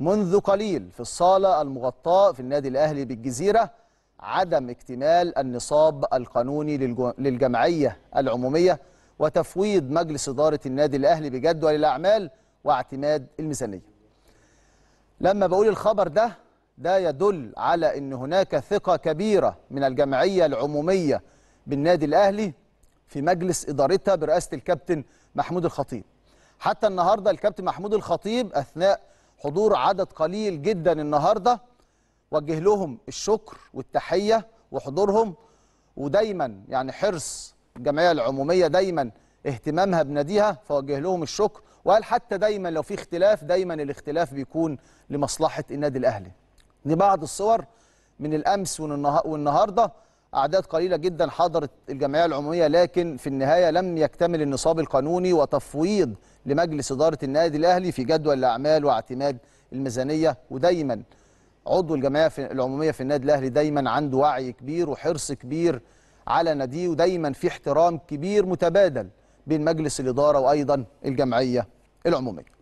منذ قليل في الصالة المغطاة في النادي الأهلي بالجزيرة عدم اكتمال النصاب القانوني للجمعية العمومية وتفويض مجلس إدارة النادي الأهلي بجدول الأعمال واعتماد الميزانية لما بقول الخبر ده ده يدل على أن هناك ثقة كبيرة من الجمعية العمومية بالنادي الأهلي في مجلس إدارتها برئاسة الكابتن محمود الخطيب حتى النهاردة الكابتن محمود الخطيب أثناء حضور عدد قليل جدا النهارده وجه لهم الشكر والتحيه وحضورهم ودايما يعني حرص الجمعيه العموميه دايما اهتمامها بناديها فوجه لهم الشكر وقال حتى دايما لو في اختلاف دايما الاختلاف بيكون لمصلحه النادي الاهلي دي بعض الصور من الامس والنهارده أعداد قليلة جدا حضرت الجمعية العمومية لكن في النهاية لم يكتمل النصاب القانوني وتفويض لمجلس إدارة النادي الأهلي في جدول الأعمال واعتماد الميزانية ودايما عضو الجمعية العمومية في النادي الأهلي دايما عنده وعي كبير وحرص كبير على ناديه ودايما في احترام كبير متبادل بين مجلس الإدارة وأيضا الجمعية العمومية